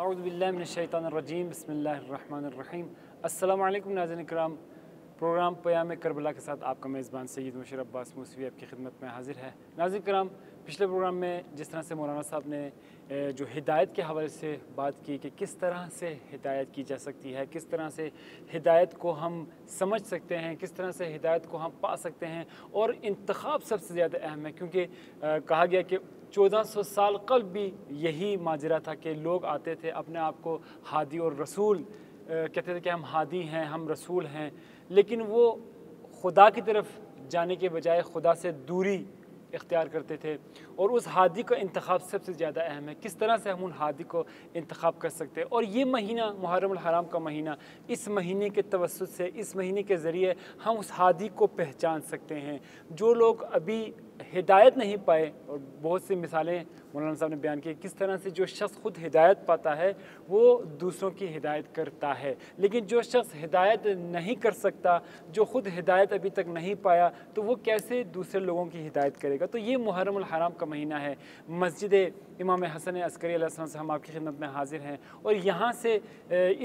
अरबीम बसमीम अल्लाम नाजन कराम प्रोग्राम पयाम करबला के साथ आपका मेज़बान सैद मशर अब्बास मूसवी आपकी खिदमत में हाजिर है नाजन कराम पिछले प्रोग्राम में जिस तरह से मौलाना साहब ने जो हिदायत के हवाले से बात की कि किस तरह से हिदायत की जा सकती है किस तरह से हिदायत को हम समझ सकते हैं किस तरह से हिदायत को हम पा सकते हैं और इंतखब सबसे ज़्यादा अहम है क्योंकि कहा गया कि 1400 साल कल भी यही माजरा था कि लोग आते थे अपने आप को हादी और रसूल कहते थे कि हम हादी हैं हम रसूल हैं लेकिन वो खुदा की तरफ जाने के बजाय खुदा से दूरी इख्तियार करते थे और उस हादी का इंतखब सबसे ज़्यादा अहम है किस तरह से हम उन हादी को इंतखब कर सकते हैं और ये महीना मुहर्रम हराम का महीना इस महीने के तवसत से इस महीने के ज़रिए हम उस हादी को पहचान सकते हैं जो लोग अभी हिदायत नहीं पाए और बहुत सी मिसालें मौलाना साहब ने बयान की किस तरह से जो शख्स खुद हिदायत पाता है वो दूसरों की हिदायत करता है लेकिन जो शख्स हिदायत नहीं कर सकता जो खुद हिदायत अभी तक नहीं पाया तो वो कैसे दूसरे लोगों की हिदायत करेगा तो ये मुहरम हराम का महीना है मस्जिद इमाम हसन अस्करी से हम आपकी खिदमत में हाजिर हैं और यहाँ से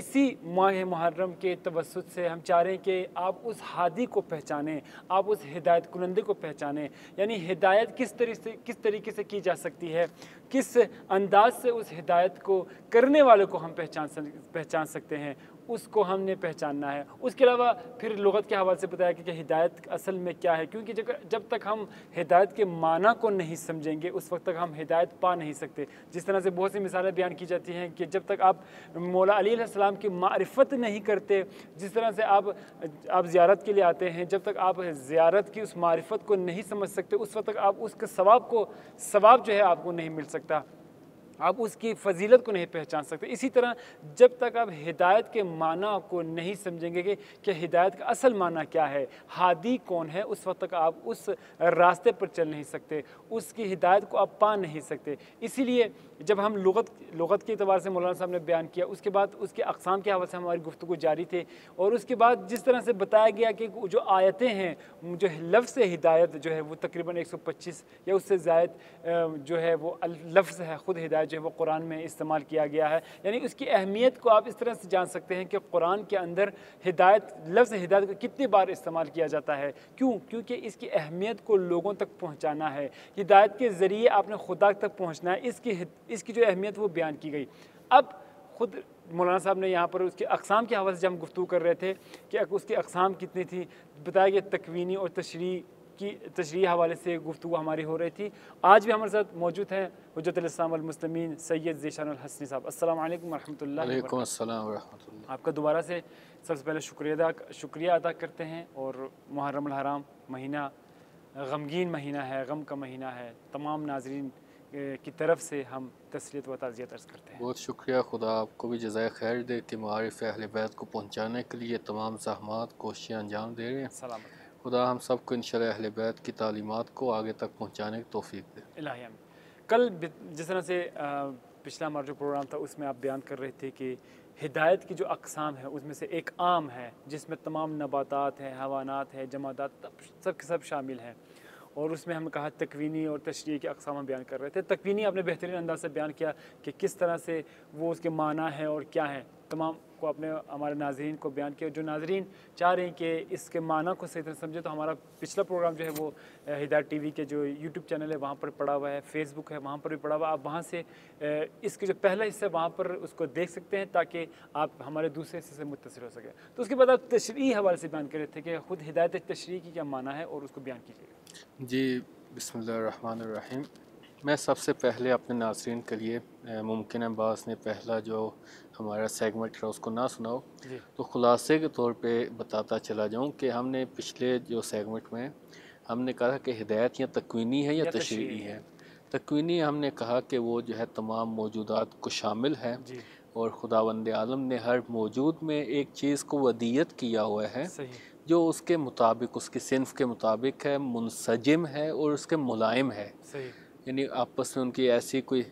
इसी माह मुहर्रम के तवसत से हम चाह रहे हैं कि आप उस हादी को पहचानें आप उस हिदायत कुनंदे को पहचानें यानी हिदायत किस तरीके से किस तरीके से की जा सकती है किस अंदाज से उस हिदायत को करने वाले को हम पहचान पहचान सकते हैं उसको हमने पहचानना है उसके अलावा फिर लगत के हवाले से बताया कि, हिदायत असल में क्या है क्योंकि जब जब तक हम हिदायत के माना को नहीं समझेंगे उस वक्त तक हम हिदायत पा नहीं सकते जिस तरह से बहुत सी मिसालें बयान की जाती हैं कि जब तक आप मौला अलीसम की मारफत नहीं करते जिस तरह से आप आप ज़्यारत के लिए आते हैं जब तक आप ज़्यारत की उस मारफत को नहीं समझ सकते उस वक्त तक आप उसके स्वाब को स्वाब जो है आपको नहीं मिल सकता आप उसकी फजीलत को नहीं पहचान सकते इसी तरह जब तक आप हिदायत के माना को नहीं समझेंगे कि क्या हिदायत का असल माना क्या है हादी कौन है उस वक्त तक आप उस रास्ते पर चल नहीं सकते उसकी हिदायत को आप पा नहीं सकते इसीलिए जब हम लगत लगत के अतबार से मौलाना साहब ने बयान किया उसके बाद उसके अकसाम के हवाले से हमारी गुफ्तु जारी थी और उसके बाद जिस तरह से बताया गया कि जो आयतें हैं जो लफ्स हिदायत जो है वो तकरीबन पच्चीस या उससे जायद जो है वो लफ्ज़ है ख़ुद हिदायत जो है वो कुरान में इस्तेमाल किया गया है यानी उसकी अहमियत को आप इस तरह से जान सकते हैं कि कुरान के अंदर हिदायत लफ्ज़ हिदायत का कितनी बार इस्तेमाल किया जाता है क्यों क्योंकि इसकी अहमियत को लोगों तक पहुँचाना है हिदायत के ज़रिए आपने खुदा तक पहुँचना है इसकी इसकी जो अहमियत वो बयान की गई अब ख़ुद मौलाना साहब ने यहाँ पर उसके अकसाम के हवाले से जब हम गुफ्तू कर रहे थे कि उसकी अकसाम कितनी थी बताया गया तकवीनी और तशरी की तशरी हवाले से गुफ्तु हमारी हो रही थी आज भी हमारे साथ मौजूद हैं हजरतमसलमिन सैयद ज़ीशान हसनी साहब असल वालेकुम आपका दोबारा से सबसे पहले शुक्रिया अदा शुक्रिया अदा करते हैं और मुहर्रम हराम महीना गमगीन महीना है गम का महीना है तमाम नाजरीन की तरफ से हम तसलीत व ताज़ियत अर्ज़ करते हैं बहुत शुक्रिया खुदा आपको भी जजाय खैर दे कि मारफ़ अहल बैत को पहुँचाने के लिए तमाम जहमात कोशियाँ अंजाम दे रहे हैं सलामत खुदा हम सबको इन अहल बैत की तालीमत को आगे तक पहुँचाने की तोफ़ी दे कल जिस तरह से पिछला हमारा जो प्रोग्राम था उसमें आप बयान कर रहे थे कि हिदायत की जो अकसाम है उसमें से एक आम है जिसमें तमाम नबातात हैं हवानात हैं जमादात सब के सब शामिल हैं और उसमें हम कहा तकवीनी और तशरी की अकसाम बयान कर रहे थे तकवीनी आपने बेहतरीन अंदाज से बयान किया कि किस तरह से वो उसके माना है और क्या है तमाम को अपने हमारे नाजरन को बयान किया जो नाजरन चाह रहे हैं कि इसके माना को सही तरह समझे तो हमारा पिछला प्रोग्राम जो है वो हिदायत टी वी के जो यूट्यूब चैनल है वहाँ पर पड़ा हुआ है फेसबुक है वहाँ पर भी पड़ा हुआ आप वहाँ से इसके जो पहला हिस्सा है वहाँ पर उसको देख सकते हैं ताकि आप हमारे दूसरे हिस्से से मुतसर हो सकें तो उसके बाद आप तशरी हवाले से बयान कर रहे थे कि खुद हिदायत तशरी की क्या माना है और उसको बयान कीजिएगा जी बसमीम मैं सबसे पहले अपने नाजरन के लिए मुमकिन बास ने पहला जो हमारा सेगमेंट है उसको ना सुनाओ तो ख़ुलासे के तौर पे बताता चला जाऊँ कि हमने पिछले जो सेगमेंट में हमने कहा कि हिदायत या तकवीनी है या, तशरी है तकवीनी हमने कहा कि वो जो है तमाम मौजूदात को शामिल है और खुदा वंद आलम ने हर मौजूद में एक चीज़ को वदियत किया हुआ है जो उसके मुताबिक उसकी सिनफ के मुताबिक है मुनसजम है और उसके मुलायम है यानी आपस में उनकी ऐसी कोई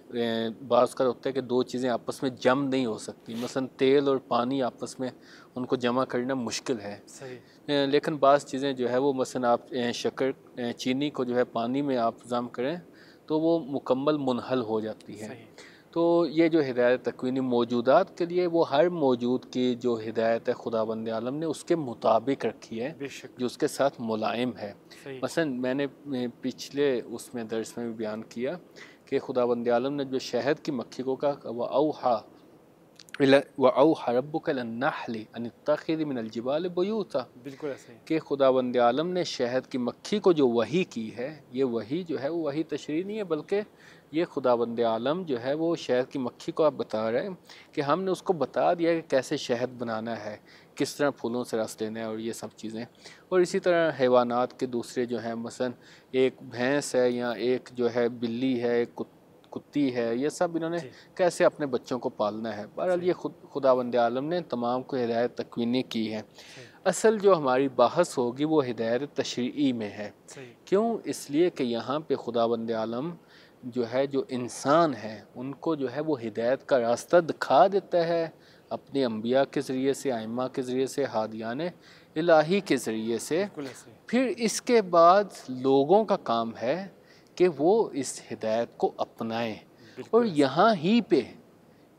बात कर होता है कि दो चीज़ें आपस में जम नहीं हो सकती मसलन तेल और पानी आपस में उनको जमा करना मुश्किल है सही लेकिन बास चीज़ें जो है वो मसलन आप शक्कर चीनी को जो है पानी में आप जम करें तो वो मुकम्मल मुनहल हो जाती है तो ये जो हिदायत तकवीनी मौजूदात के लिए वो हर मौजूद की जो हिदायत है खुदा बंद आलम ने उसके मुताबिक रखी है जो उसके साथ मुलायम है मसलन मैंने पिछले उसमें दर्ज में भी बयान किया कि खुदा बंद आलम ने जो शहद की मक्खी को कहा व अहा व बिल्कुल कि खुदा बंद आलम ने शहद की मक्खी को जो वही की है ये वही जो है वो वही तशरी नहीं है बल्कि ये खुदा बंद आलम जो है वो शहद की मक्खी को आप बता रहे हैं कि हमने उसको बता दिया कि कैसे शहद बनाना है किस तरह फूलों से रस लेना है और ये सब चीज़ें और इसी तरह हैवानात के दूसरे जो हैं मसन एक भैंस है या एक जो है बिल्ली है एक कुत्ती है ये सब इन्होंने कैसे अपने बच्चों को पालना है बहरहाल ये खुद खुदा बंद आलम ने तमाम को हिदायत तकवीनी की है असल जो हमारी बहस होगी वो हिदायत तशरी में है क्यों इसलिए कि यहाँ पे खुदा बंद आलम जो है जो इंसान है उनको जो है वो हिदायत का रास्ता दिखा देता है अपने अम्बिया के ज़रिए से आयमा के ज़रिए से हादियान इलाही के ज़रिए से फिर इसके बाद लोगों का काम है कि वो इस हिदायत को अपनाएं और यहाँ ही पे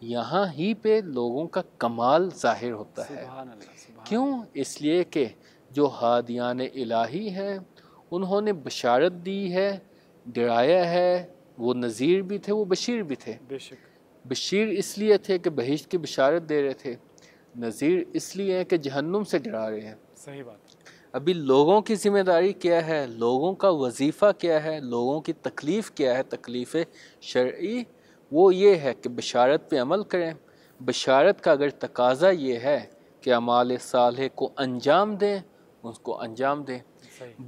यहाँ ही पे लोगों का कमाल ज़ाहिर होता है क्यों इसलिए कि जो हादियान इलाही हैं उन्होंने बशारत दी है डराया है वो नज़ीर भी थे वो बशीर भी थे बेशक बशीर इसलिए थे कि बहिश्त की बशारत दे रहे थे नज़ीर इसलिए हैं कि जहन्नुम से डरा रहे हैं सही बात अभी लोगों की जिम्मेदारी क्या है लोगों का वजीफ़ा क्या है लोगों की तकलीफ़ क्या है तकलीफ़ शर्य वो ये है कि बशारत पे अमल करें बशारत का अगर तकाजा ये है कि अमाल साले को अंजाम दें उसको अंजाम दें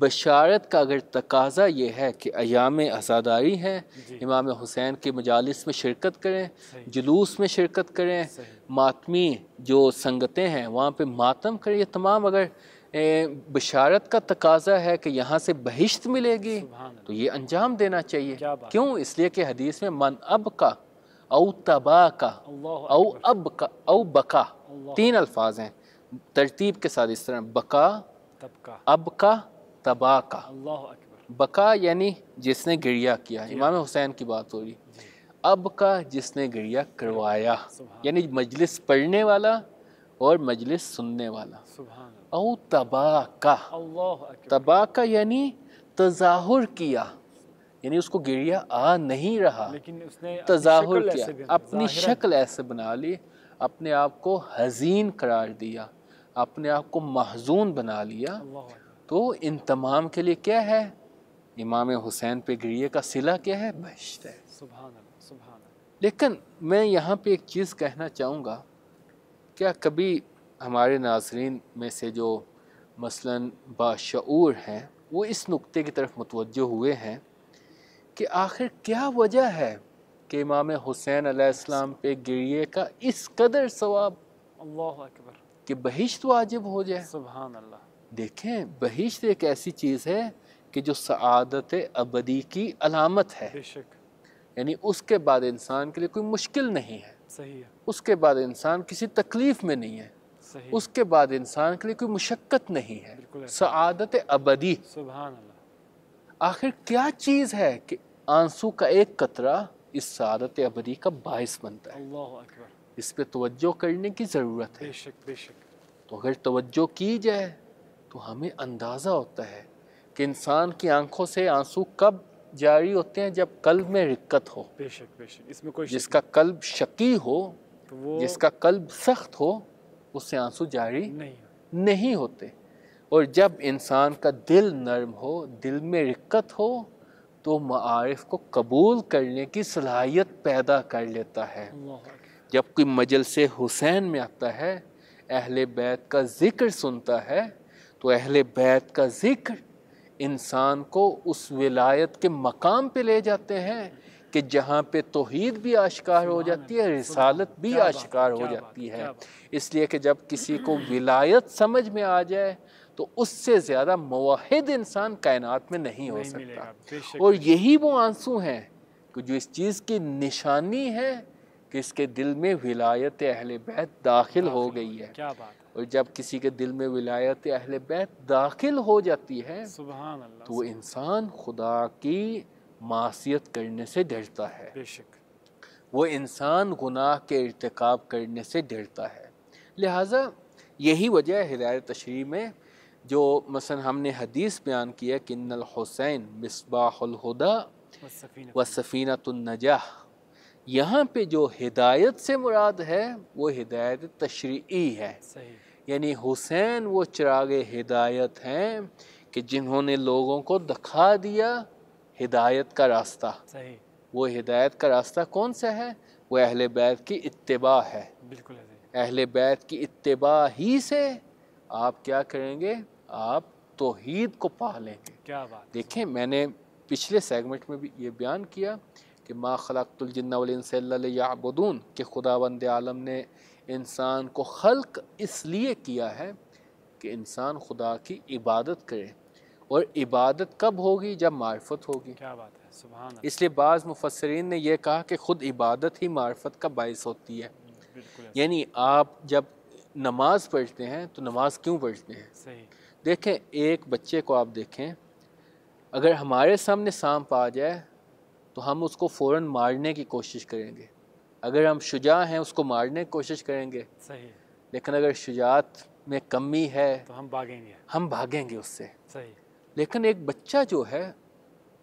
बशारत का अगर तकाजा ये है कि अयाम आज़ादारी है इमाम हुसैन के मजालस में शिरकत करें जुलूस में शिरकत करें मातमी जो संगतें हैं वहाँ पर मातम करें यह तमाम अगर बशारत का तकाजा है कि यहाँ से बहिश्त मिलेगी तो ये अंजाम देना चाहिए क्यों इसलिए कि हदीस में मन अब का औ तबा का औ अब का औ बका तीन अल्फाज हैं तरतीब के साथ इस तरह बका अब का तबाह का बका यानी जिसने गिरिया किया इमाम हुसैन की बात हो रही अब का जिसने गिरिया करवाया यानी मजलिस पढ़ने वाला और मजलिस सुनने वाला औ तबाह का तबाह का यानी तजाहुर किया यानी उसको गिरिया आ नहीं रहा उसने तजाहुर किया अपनी शक्ल ऐसे बना ली अपने आप को हजीन करार दिया अपने आप को महजून बना लिया तो इन तमाम के लिए क्या है इमाम हुसैन पे गिरी का सिला क्या है बहशत है सुबह सुबह लेकिन मैं यहाँ पे एक चीज़ कहना चाहूँगा क्या कभी हमारे नाजरीन में से जो मसलन बाशूर हैं वो इस नुक्ते की तरफ मुतवज हुए हैं कि आखिर क्या वजह है कि इमाम हुसैन आसमाम पे गिरिए का इस कदर सवाब अल्लाह अकबर कि बहिश्त वाजिब हो जाए सुबह अल्लाह देखें बहिश्त एक ऐसी चीज़ है कि जो सआदत अबदी की अलामत है यानी उसके बाद इंसान के लिए कोई मुश्किल नहीं है सही है उसके बाद इंसान किसी तकलीफ़ में नहीं है सही उसके बाद इंसान के लिए कोई मुशक्क़त नहीं है सआदत अबदी आखिर क्या चीज़ है कि आंसू का एक कतरा इस सआदत अबदी का बायस बनता है इस पर तोज्जो करने की ज़रूरत है बेशक, बेशक। तो अगर तोज्जो की जाए तो हमें अंदाज़ा होता है कि इंसान की आंखों से आंसू कब जारी होते हैं जब कल्ब में रिक्कत हो बेशक बेशक इसमें कोई जिसका कल्ब शकी हो तो वो जिसका कल्ब सख्त हो उससे आंसू जारी नहीं नहीं होते और जब इंसान का दिल नर्म हो दिल में रिक्कत हो तो मारफ को कबूल करने की सलाहियत पैदा कर लेता है जब कोई मजल से हुसैन में आता है अहल बैत का ज़िक्र सुनता है तो अहल बैत का ज़िक्र इंसान को उस विलायत के मकाम पे ले जाते हैं कि जहाँ पे तोहद भी आशिकार हो जाती है रिसालत भी आशिकार हो जाती है इसलिए कि जब किसी को विलायत समझ में आ जाए तो उससे ज़्यादा मुहिद इंसान कायनात में नहीं हो सकता और यही वो आंसू हैं कि जो इस चीज़ की निशानी है कि इसके दिल में विलायत अहल बैत दाखिल हो गई है क्या बात और जब किसी के दिल में विलायत अहल बैत दाखिल हो जाती है तो वो इंसान खुदा की मासीत करने से डरता है वो इंसान गुनाह के इरतक करने से डरता है लिहाजा यही वजह हिदायत तशरी में जो मसन हमने हदीस बयान किया किन्नल हुसैन मिसबाहुदा व सफ़ीनतुलनजा यहाँ पे जो हिदायत से मुराद है वो हिदायत तशरी है यानी हुसैन वो चिराग हिदायत हैं कि जिन्होंने लोगों को दिखा दिया हिदायत का रास्ता सही वो हिदायत का रास्ता कौन सा है वो अहल बैत की इतबा है बिल्कुल अहल बैत की इतबा ही से आप क्या करेंगे आप तोहीद को पा लेंगे क्या बात देखें मैंने पिछले सेगमेंट में भी ये बयान किया कि माँ खलाकतुलजन्नावलिनसबुदून के खुदा बंद आलम ने इंसान को खल्क इसलिए किया है कि इंसान खुदा की इबादत करे और इबादत कब होगी जब मार्फत होगी क्या बात है सुबह इसलिए बाज़ मुफसरीन ने यह कहा कि ख़ुद इबादत ही मार्फत का बायस होती है यानी आप जब नमाज पढ़ते हैं तो नमाज क्यों पढ़ते हैं सही देखें एक बच्चे को आप देखें अगर हमारे सामने सांप आ जाए तो हम उसको फ़ौर मारने की कोशिश करेंगे अगर हम शुजा हैं उसको मारने की कोशिश करेंगे सही लेकिन अगर शुजात में कमी है तो हम भागेंगे हम भागेंगे उससे सही लेकिन एक बच्चा जो है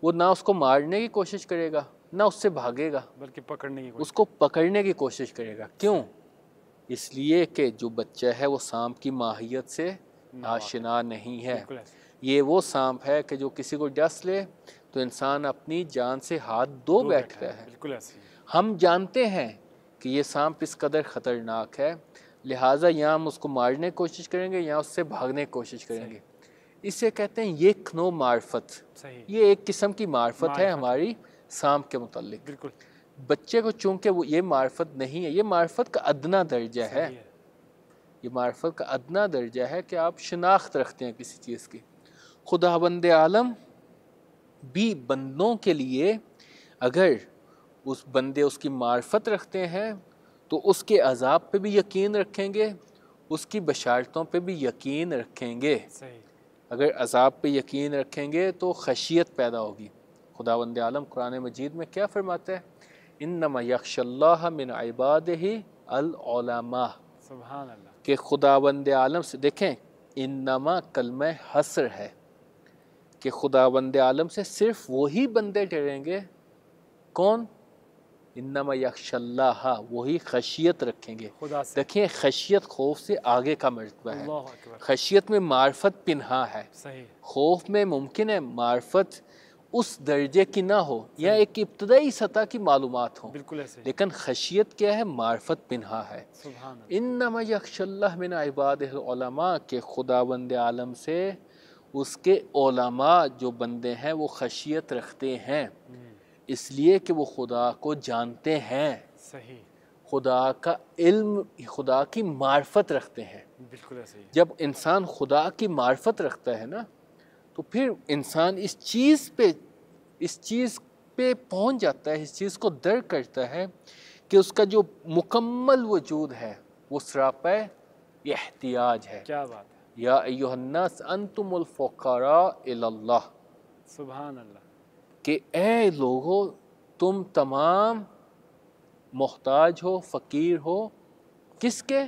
वो ना उसको मारने की कोशिश करेगा ना उससे भागेगा बल्कि पकड़ने की उसको पकड़ने की कोशिश करेगा क्यों इसलिए कि जो बच्चा है वो सांप की माहियत से आशना नहीं है ये वो सांप है कि जो किसी को डस ले तो इंसान अपनी जान से हाथ दो, दो बैठता है बिल्कुल ऐसे हम जानते हैं कि ये सांप इस कदर ख़तरनाक है लिहाजा या हम उसको मारने की कोशिश करेंगे या उससे भागने की कोशिश करेंगे इसे कहते हैं ये खनो मार्फत ये एक किस्म की मार्फत है हमारी सांप के मतलब बिल्कुल बच्चे को चूंकि वो ये मार्फत नहीं है ये मार्फत का अदना दर्जा है।, है ये मार्फत का अदना दर्जा है कि आप शनाख्त रखते हैं किसी चीज़ की खुदा बंद आलम भी बंदों के लिए अगर उस बंदे उसकी मार्फत रखते हैं तो उसके अजाब पे भी यकीन रखेंगे उसकी बशारतों पे भी यकीन रखेंगे अगर अजाब पे यकीन रखेंगे तो खशियत पैदा होगी खुदा वंद आलम कुरान मजीद में क्या फरमाते हैं इन नमयशल्ला मिन इबाद ही अलमा के खुदा वंद आलम से देखें इन नमा कलम हसर है कि खुदा बंद आलम से सिर्फ वही बंदे डरेंगे कौन इन्ना यक्षल्ला वही खशियत रखेंगे देखिए खशियत खौफ से आगे का मरतबा है खशियत में मार्फत पिन्हा है खौफ में मुमकिन है मार्फत उस दर्जे की ना हो या एक इब्तदाई सतह की मालूम हो बिल्कुल ऐसे लेकिन खशियत क्या है मार्फत पिन्हा है इन यक्षल्ला मिन इबाद के बंद आलम से उसके ओलमा जो बंदे हैं वो खशियत रखते हैं हम्म। इसलिए कि वो खुदा को जानते हैं सही खुदा का इल्म खुदा की मार्फत रखते हैं बिल्कुल सही जब इंसान खुदा की मार्फत रखता है ना तो फिर इंसान इस चीज़ पे इस चीज़ पे पहुंच जाता है इस चीज़ को दर करता है कि उसका जो मुकम्मल वजूद है वो सरापा एहतियाज है क्या बात या योहन्नास अनतमफ़ारा सुबहान अल्लाह कि ए लोगो तुम तमाम मोहताज हो फ़कीर हो किसके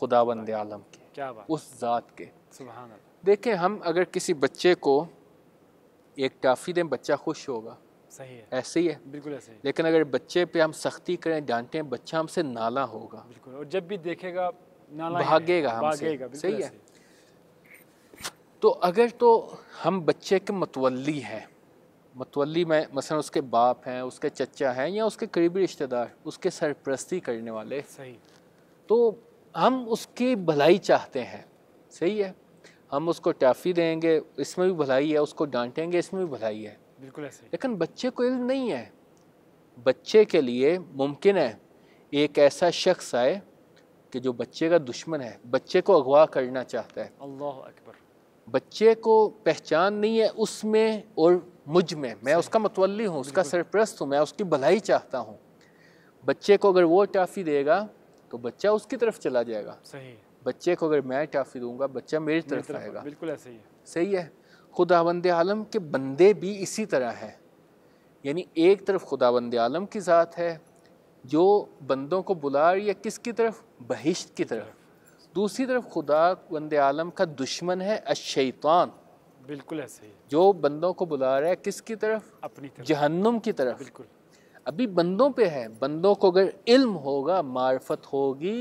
खुदा बंद आलम के क्या बात उस ज़ात के सुबहान देखें हम अगर किसी बच्चे को एक टाफ़ी दें बच्चा खुश होगा सही है ऐसे ही है बिल्कुल ऐसे ही लेकिन अगर बच्चे पे हम सख्ती करें डांटें बच्चा हमसे नाला होगा बिल्कुल और जब भी देखेगा नाला भागेगा हमसे सही है तो अगर तो हम बच्चे के मतवली हैं मतवली में मसलन उसके बाप हैं उसके चचा हैं या उसके करीबी रिश्तेदार उसके सरप्रस्ती करने वाले सही तो हम उसकी भलाई चाहते हैं सही है हम उसको टाफ़ी देंगे इसमें भी भलाई है उसको डांटेंगे इसमें भी भलाई है बिल्कुल ऐसे लेकिन बच्चे को इल्म नहीं है बच्चे के लिए मुमकिन है एक ऐसा शख्स आए कि जो बच्चे का दुश्मन है बच्चे को अगवा करना चाहता है अल्लाह अकबर बच्चे को पहचान नहीं है उसमें और मुझ में मैं उसका मतवली हूँ उसका सरप्रस्त हूँ मैं उसकी भलाई चाहता हूँ बच्चे को अगर वो टाफी देगा तो बच्चा उसकी तरफ चला जाएगा सही बच्चे को अगर मैं टाफ़ी दूंगा बच्चा मेरी तरफ, तरफ आएगा बिल्कुल ऐसे ही है सही है खुदावंद आलम के बंदे भी इसी तरह हैं यानी एक तरफ बंद आलम की ज़ात है जो बंदों को बुला रही है किसकी तरफ बहिश्त की तरफ दूसरी तरफ खुदा वंद आलम का दुश्मन है अशैतान बिल्कुल ऐसे ही जो बंदों को बुला रहा है किसकी तरफ अपनी तरफ जहन्नुम की तरफ बिल्कुल अभी बंदों पे है बंदों को अगर इल्म होगा मार्फत होगी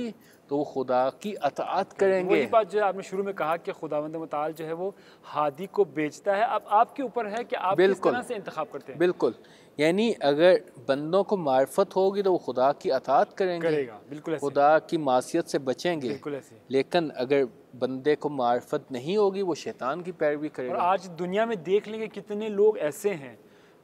तो वो खुदा की अतात तो करेंगे वही बात जो आपने शुरू में कहा कि खुदावंद मताल जो है वो हादी को बेचता है अब आपके ऊपर है कि आप बिल्कुल से इंतखब करते हैं बिल्कुल यानी अगर बंदों को मार्फत होगी तो वो खुदा की अतात करेंगे बिल्कुल ऐसे। खुदा की मासीत से बचेंगे बिल्कुल ऐसे। लेकिन अगर बंदे को मार्फत नहीं होगी वो शैतान की पैरवी करेगा और आज दुनिया में देख लेंगे कितने लोग ऐसे हैं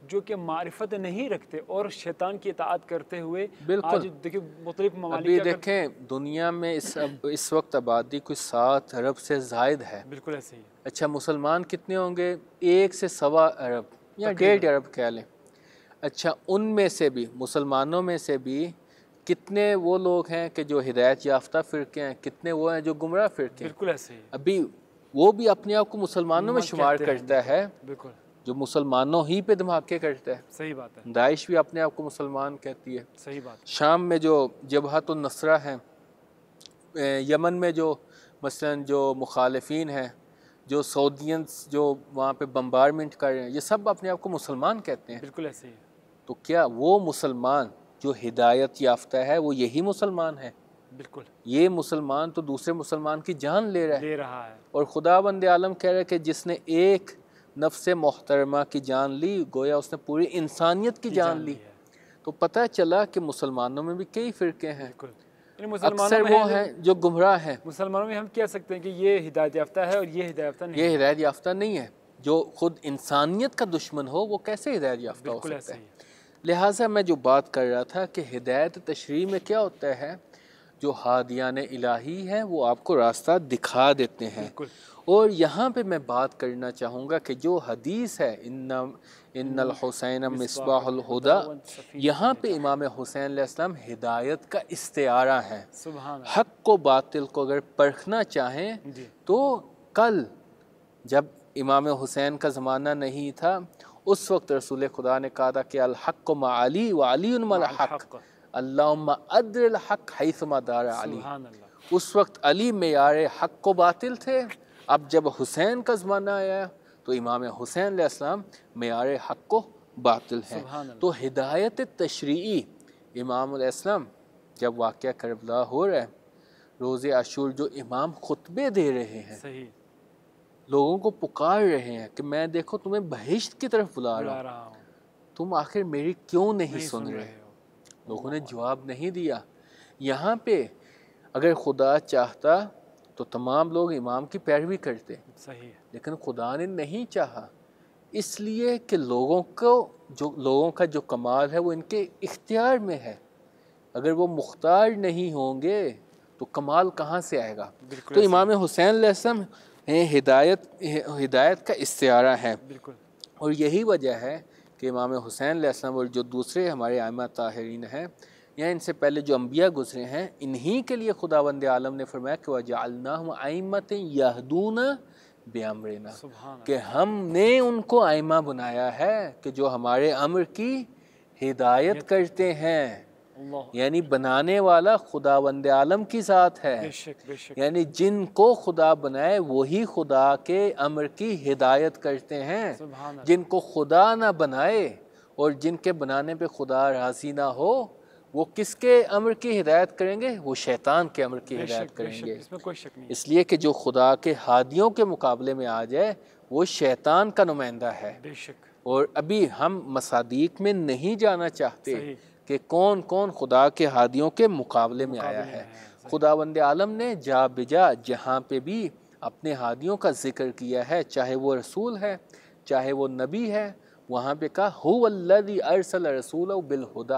जो कि मार्फत नहीं रखते और शैतान की इतात करते हुए बिल्कुल देखिए मुख्तलि अभी देखें दुनिया में इस अब, इस वक्त आबादी कोई सात अरब से जायद है बिल्कुल ऐसे ही अच्छा मुसलमान कितने होंगे एक से सवा अरब या डेढ़ अरब कह लें अच्छा उनमें से भी मुसलमानों में से भी कितने वो लोग हैं कि जो हिदायत याफ्ता फ़िरके हैं कितने वो हैं जो गुमराह फ़िरके बिल्कुल ऐसे ही अभी वो भी अपने आप को मुसलमानों में शुमार करता है बिल्कुल जो मुसलमानों ही पे धमाके करता है सही बात है दाइश भी अपने आप को मुसलमान कहती है सही बात है। शाम में जो जबहत नसरा है यमन में जो मसलन जो मुखालफन हैं जो सऊदियंस जो वहाँ पे बम्बारमेंट कर रहे हैं ये सब अपने आप को मुसलमान कहते हैं बिल्कुल ऐसे ही तो क्या वो मुसलमान जो हिदायत याफ्ता है वो यही मुसलमान है बिल्कुल ये मुसलमान तो दूसरे मुसलमान की जान ले रहा है ले रहा है और खुदा बंद आलम कह रहे कि जिसने एक नफ्स मोहतरमा की जान ली गोया उसने पूरी इंसानियत की, की जान, जान ली तो पता चला कि मुसलमानों में भी कई फ़िरके हैं अक्सर वो हैं जो गुमराह है मुसलमानों में हम कह सकते हैं कि ये हिदायत याफ्ता है और ये हिदायत याफ्ता नहीं ये हिदायत याफ्ता नहीं है जो खुद इंसानियत का दुश्मन हो वो कैसे हिदायत याफ्ता हो सकता है लिहाजा मैं जो बात कर रहा था कि हिदायत तशरी में क्या होता है जो हादियान इलाही हैं वो आपको रास्ता दिखा देते हैं और यहाँ पे मैं बात करना चाहूँगा कि जो हदीस है इन्ना हम्म, हुसैन मिसबाहुलहुदा यहाँ पे इमाम हुसैन इस्लाम हिदायत का इस्तारा है हक को बातिल को अगर परखना चाहें तो कल जब इमाम हुसैन का ज़माना नहीं था उस वक्त रसूल खुदा ने कहा था कि अलहक मली वाली हक अल्लाम उस वक्त अली मैार हक को बातिल थे अब जब हुसैन का ज़माना आया तो इमाम हुसैन आसमाम मैार हक को बातिल है तो हिदायत तशरी इमाम जब वाक़ करबला हो रहा है रोज़ अशूर जो इमाम खुतबे दे रहे हैं लोगों को पुकार रहे हैं कि मैं देखो तुम्हें बहिष्ट की तरफ बुला रहा हूँ तुम आखिर मेरी क्यों नहीं, नहीं सुन रहे हो लोगों ने जवाब नहीं दिया यहाँ पे अगर खुदा चाहता तो तमाम लोग इमाम की पैरवी करते सही है लेकिन खुदा ने नहीं चाहा इसलिए कि लोगों को जो लोगों का जो कमाल है वो इनके इख्तियार में है अगर वो मुख्तार नहीं होंगे तो कमाल कहाँ से आएगा तो इमाम हुसैन हिदायत हिदायत का इस्तारा है बिल्कुल और यही वजह है कि इमाम हुसैन सम और जो दूसरे हमारे आमा ताहरीन हैं या इनसे पहले जो अम्बिया गुजरे हैं इन्हीं के लिए खुदा बंद आलम ने फरमाया कि वजालना आइमत यहदून बेमरना कि हमने उनको आइमा बनाया है कि जो हमारे अमर की हिदायत करते हैं यानी बनाने वाला खुदा बंद आलम की साथ है यानी जिनको खुदा बनाए वही खुदा के अमर की हिदायत करते हैं जिनको खुदा ना बनाए और जिनके बनाने पे खुदा राजी ना हो वो किसके अमर की हिदायत करेंगे वो शैतान के अमर की हिदायत करेंगे इसलिए कि जो खुदा के हादियों के मुकाबले में आ जाए वो शैतान का नुमाइंदा है और अभी हम मसादीक में नहीं जाना चाहते कि कौन कौन खुदा के हादियों के मुकाबले में आया है खुदा बंद आलम ने जा बिजा जहाँ पे भी अपने हादियों का जिक्र किया है चाहे वो रसूल है चाहे वो नबी है वहाँ पे कहा हुल्लदी अरसल रसूल बिलहुदा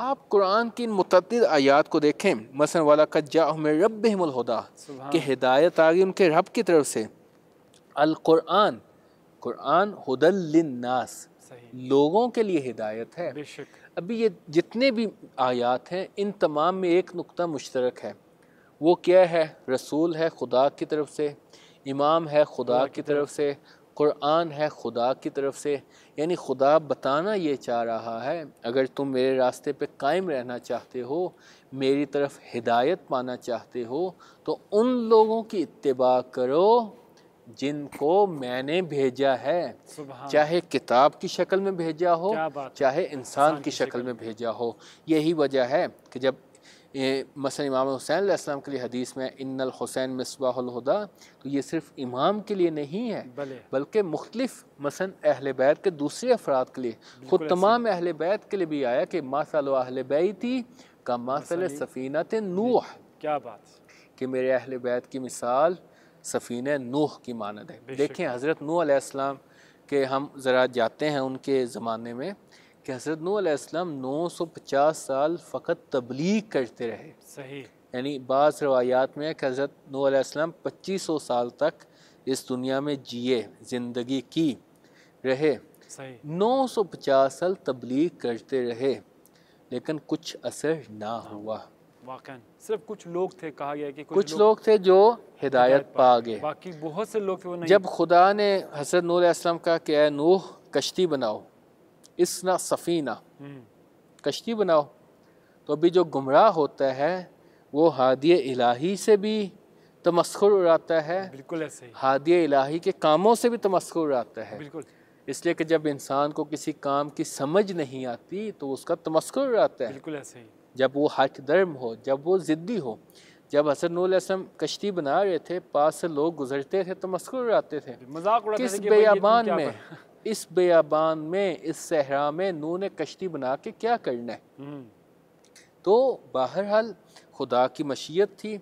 आप कुरान की इन मुतद आयात को देखें मसन वाला कज्जा रबुलहुदा कि हिदायत आ गई उनके रब की तरफ से अलकुरान कुरान हदलनास लोगों के लिए हिदायत है बेशक अभी ये जितने भी आयात हैं इन तमाम में एक नुक्ता मुश्तरक है वो क्या है रसूल है खुदा की तरफ से इमाम है खुदा की तरफ से कुरान है खुदा की तरफ से यानी खुदा बताना ये चाह रहा है अगर तुम मेरे रास्ते पे कायम रहना चाहते हो मेरी तरफ हिदायत पाना चाहते हो तो उन लोगों की इतबा करो जिनको मैंने भेजा है चाहे किताब की शक्ल में भेजा हो चाहे इंसान की शक्ल में भेजा हो यही वजह है कि जब मसल इमाम हुसैन के लिए हदीस में इन्नल हुसैन मिसबाहदा तो ये सिर्फ इमाम के लिए नहीं है बल्कि मुख्तफ़ मसन अहल बैत के दूसरे अफराद के लिए ख़ुद तमाम अहल बैत के लिए भी आया कि मासल अहल थी का मासल सफ़ीनत नूह क्या बात कि मेरे अहल बैत की मिसाल सफ़ीन नूह की मानद है देखें हज़रत नूसम के हम ज़रा जाते हैं उनके ज़माने में कि हज़रत नूसम नौ सौ पचास साल फ़कत तबलीग करते रहे सही यानी बास रवायात में कि हज़रत नूसम पच्चीस सौ साल तक इस दुनिया में जिए ज़िंदगी की रहे नौ सौ पचास साल तबलीग करते रहे लेकिन कुछ असर ना हुआ सिर्फ कुछ लोग थे कहा गया कि कुछ, कुछ लोग, लोग थे जो हिदायत पा गए बाकी बहुत से लोग थे वो नहीं जब खुदा ने हसरत नूर असलम का क्या नूह कश्ती बनाओ इसना सफ़ीना हम्म। कश्ती बनाओ तो अभी जो गुमराह होता है वो हादिय इलाही से भी तमस्कुर उड़ाता है बिल्कुल ऐसे ही हादिय इलाही के कामों से भी तमस्कुर उड़ाता है बिल्कुल इसलिए कि जब इंसान को किसी काम की समझ नहीं आती तो उसका तमस्कुर उड़ाता है बिल्कुल ऐसे ही जब वो हक दर्म हो जब वो ज़िद्दी हो जब हसन असम कश्ती बना रहे थे पास से लोग गुजरते थे तो मस्कुर आते थे मजाक उड़ाते किस बेयाबान में इस बेयाबान में इस सहरा में नू ने कश्ती बना के क्या करना है हम्म। तो बहरहाल खुदा की मशीयत थी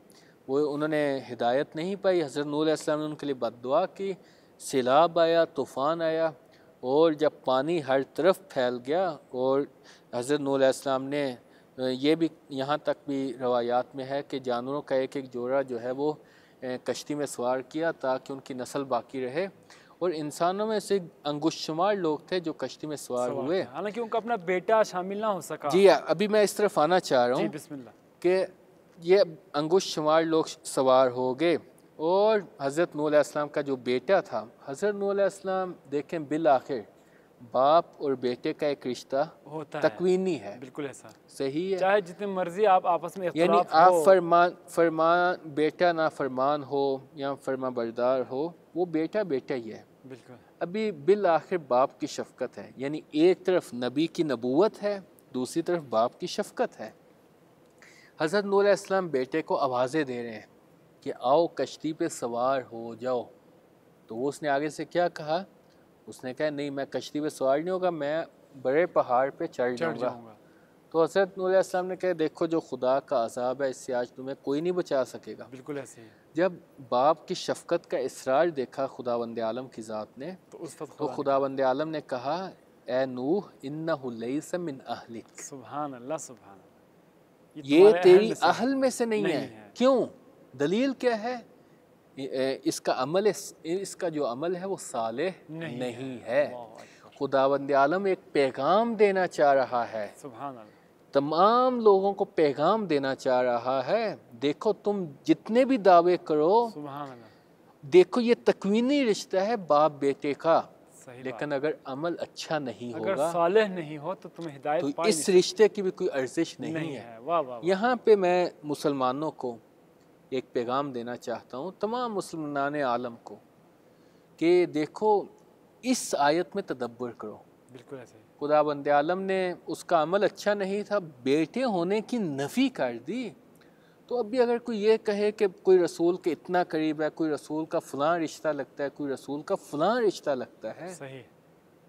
वो उन्होंने हिदायत नहीं पाई हज़रत नूसम ने उनके लिए बद दुआ की सैलाब आया तूफ़ान आया और जब पानी हर तरफ फैल गया और हज़रत नूल ने ये भी यहाँ तक भी रवायात में है कि जानवरों का एक एक जोड़ा जो है वो कश्ती में सवार किया ताकि उनकी नस्ल बाकी रहे और इंसानों में से अंगुशुमार लोग थे जो कश्ती में सवार हुए हालांकि उनका अपना बेटा शामिल ना हो सका जी अभी मैं इस तरफ आना चाह रहा हूँ कि ये अंगुशुमार लोग सवार हो गए और हज़रत नूल का जो बेटा था हज़रत नूल देखें बिल आखिर बाप और बेटे का एक रिश्ता तकवीनी है, बिल्कुल ऐसा सही है चाहे जितनी मर्जी आप आपस में यानी आप फरमान फरमान बेटा ना फरमान हो या फरमा बरदार हो वो बेटा बेटा ही है बिल्कुल अभी बिल आखिर बाप की शफकत है यानी एक तरफ नबी की नबूवत है दूसरी तरफ बाप की शफकत है हज़रत नूर इस्लाम बेटे को आवाज़ें दे रहे हैं कि आओ कश्ती पे सवार हो जाओ तो उसने आगे से क्या कहा उसने कहा नहीं मैं कश्ती पे सवार नहीं होगा मैं बड़े पहाड़ पे चढ़ जाऊंगा तो हजरत नूसम ने कहा देखो जो खुदा का अजाब है इससे आज तुम्हें कोई नहीं बचा सकेगा बिल्कुल ऐसे ही जब बाप की शफकत का इसरार देखा खुदा बंद आलम की ज़ात ने तो उस वक्त तो खुदा बंद आलम ने कहा ए नूह इन सुबह ये, तेरी अहल में से नहीं, है क्यों दलील क्या है इसका अमल इसका जो अमल है वो साले नहीं, नहीं है, है। खुदाबंद आलम एक पैगाम देना चाह रहा है तमाम लोगों को पैगाम देना चाह रहा है देखो तुम जितने भी दावे करो देखो ये तकवीनी रिश्ता है बाप बेटे का लेकिन अगर अमल अच्छा नहीं अगर होगा साले नहीं हो तो तुम्हें हिदायत तो इस रिश्ते की भी कोई अर्जिश नहीं, नहीं है, है। यहाँ पे मैं मुसलमानों को एक पैगाम देना चाहता हूँ तमाम मुसलमान आलम को कि देखो इस आयत में तदब्बर करो बिल्कुल ऐसे खुदा बंद आलम ने उसका अमल अच्छा नहीं था बेटे होने की नफ़ी कर दी तो अब भी अगर कोई ये कहे कि कोई रसूल के इतना करीब है कोई रसूल का फलां रिश्ता लगता है कोई रसूल का फलां रिश्ता लगता है सही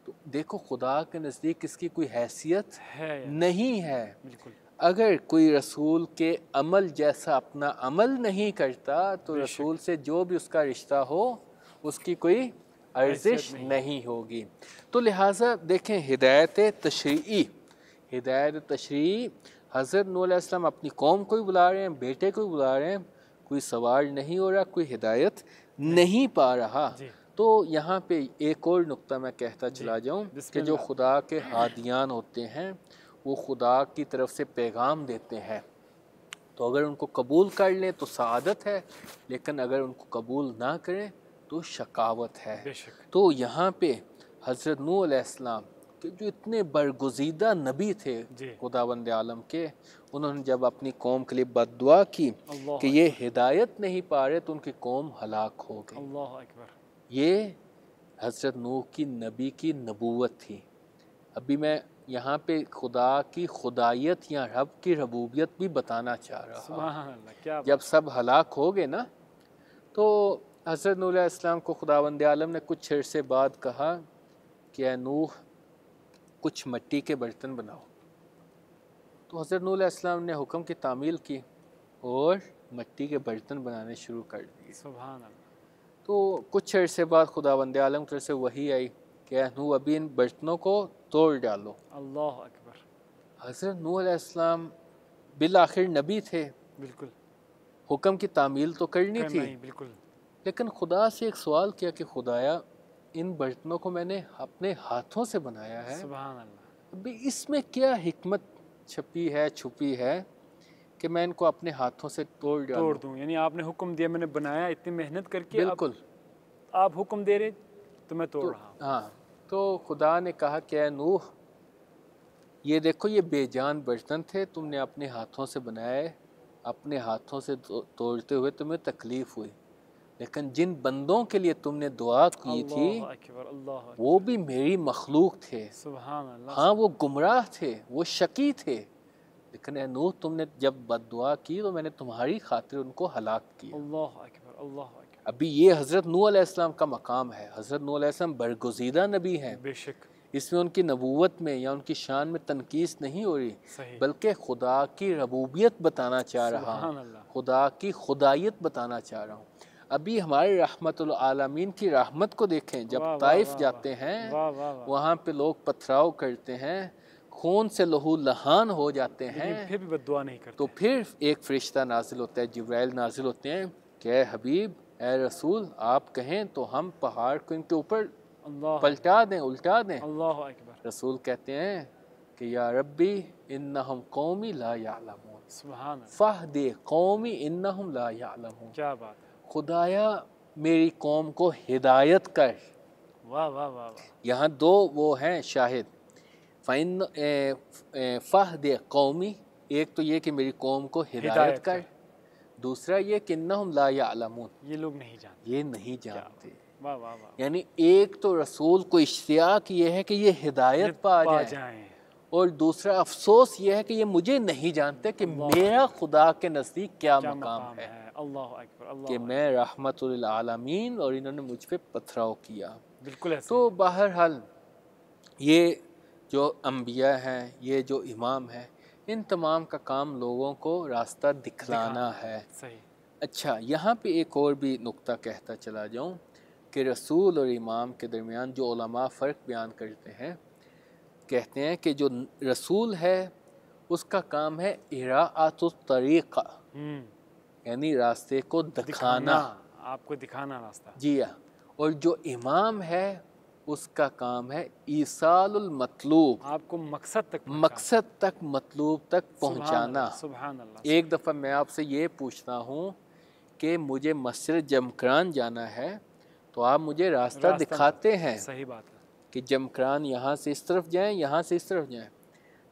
तो देखो खुदा के नज़दीक इसकी कोई हैसियत है नहीं है बिल्कुल अगर कोई रसूल के अमल जैसा अपना अमल नहीं करता तो रसूल से जो भी उसका रिश्ता हो उसकी कोई अर्जिश नहीं।, नहीं होगी तो लिहाजा देखें हिदायत तशरी हिदायत तशरी हज़रत नूसम अपनी कौम को ही बुला रहे हैं बेटे को ही बुला रहे हैं कोई सवाल नहीं हो रहा कोई हिदायत नहीं पा रहा तो यहाँ पे एक और नुक्ता मैं कहता चला जाऊँ कि जो खुदा के हादियान होते हैं वो खुदा की तरफ से पैगाम देते हैं तो अगर उनको कबूल कर लें तो सआदत है लेकिन अगर उनको कबूल ना करें तो शकावत है तो यहाँ पे हज़रत नू नूसम के जो इतने बरगुजीदा नबी थे खुदा बंद आलम के उन्होंने जब अपनी कौम के लिए बद दुआ की कि ये हिदायत नहीं पा रहे तो उनकी कौम हलाक हो गई ये हज़रत नू की नबी की नबूत थी अभी मैं यहाँ पे खुदा की खुदाइत या रब की रबूबियत भी बताना चाह रहा है जब सब हलाक हो गए ना तो हज़रत नूसम को खुदा वंद आलम ने कुछ अर्से बाद कहा कि नूह कुछ मट्टी के बर्तन बनाओ तो हज़रत नूसम ने हुक्म की तामील की और मट्टी के बर्तन बनाने शुरू कर दिए तो कुछ अर्से बाद खुदा वंद आलम की तरफ से वही आई कि नू अभी इन बर्तनों को तोड़ डालो अल्लाह अकबर हज़रत नूसम बिल आखिर नबी थे बिल्कुल हुक्म की तामील तो करनी थी बिल्कुल लेकिन खुदा से एक सवाल किया कि खुदाया इन बर्तनों को मैंने अपने हाथों से बनाया है अभी इसमें क्या हिकमत छपी है छुपी है कि मैं इनको अपने हाथों से तोड़ तोड़ दूँ यानी आपने हुक्म दिया मैंने बनाया इतनी मेहनत करके बिल्कुल आप, आप हुक्म दे रहे तो मैं तोड़ तो, रहा हूँ हाँ तो खुदा ने कहा कि नूह ये देखो ये बेजान बर्तन थे तुमने अपने हाथों से बनाए अपने हाथों से तो-, तोड़ते हुए तुम्हें तकलीफ़ हुई लेकिन जिन बंदों के लिए तुमने दुआ की थी वो भी मेरी मखलूक थे हाँ वो गुमराह थे वो शकी थे लेकिन नूह तुमने जब बद दुआ की तो मैंने तुम्हारी खातिर उनको हलाक किया अभी ये हज़रत नू आसम का मकाम है हज़रत नू आसम बरगुजीदा नबी हैं बेशक इसमें उनकी नबूत में या उनकी शान में तनकीस नहीं हो रही बल्कि खुदा की रबूबियत बताना चाह रहा हूँ खुदा की खुदाइत बताना चाह रहा हूँ अभी हमारे रहमतमीन की राहमत को देखें जब ताइफ जाते हैं वहाँ पे लोग पथराव करते हैं खून से लहू लहान हो जाते हैं फिर भी बदवा नहीं तो करते तो फिर एक फ़रिश्ता नाजिल होता है जब्राइल नाजिल होते हैं क्या हबीब ए रसूल आप कहें तो हम पहाड़ को इनके ऊपर पलटा दें उल्टा दें अल्लाह रसूल कहते हैं कि या रब्बी इन हम कौमी ला यालमून फ़ाह दे कौमी इन हम ला यालमून क्या बात खुदाया मेरी कौम को हिदायत कर वाह वाह वाह वा। यहाँ दो वो हैं शाहिद फ़ाइन फ़ाह दे कौमी एक तो ये कि मेरी कौम को हिदायत, हिदायत कर, कर। दूसरा ये किन्नहुम ला यालमून ये लोग नहीं जानते ये नहीं जानते वाह वाह यानी एक तो रसूल को इश्तियाक ये है कि ये हिदायत पा जाए, जाए। और दूसरा अफसोस यह है कि ये मुझे नहीं जानते कि मेरा खुदा के नज़दीक क्या, क्या मकाम, मकाम है, है। अल्लाह कि मैं रहमतमीन और इन्होंने मुझ पर पथराव किया बिल्कुल तो बहरहाल ये जो अम्बिया हैं ये जो इमाम हैं इन तमाम का काम लोगों को रास्ता दिखलाना है सही अच्छा यहाँ पे एक और भी नुक्ता कहता चला जाऊँ कि रसूल और इमाम के दरमियान जो फ़र्क बयान करते हैं कहते हैं कि जो रसूल है उसका काम है इरात तरीक़ा हम्म। यानी रास्ते को दिखाना, दिखाना आपको दिखाना रास्ता जी हाँ और जो इमाम है उसका काम है ईसाल मतलूब आपको मकसद तक मकसद तक मतलूब तक पहुंचाना एक दफ़ा मैं आपसे ये पूछता हूँ कि मुझे मस्जिद जमकरान जाना है तो आप मुझे रास्ता, रास्ता दिखाते हैं सही बात है कि जमकरान यहाँ से इस तरफ जाएं यहाँ से इस तरफ जाएं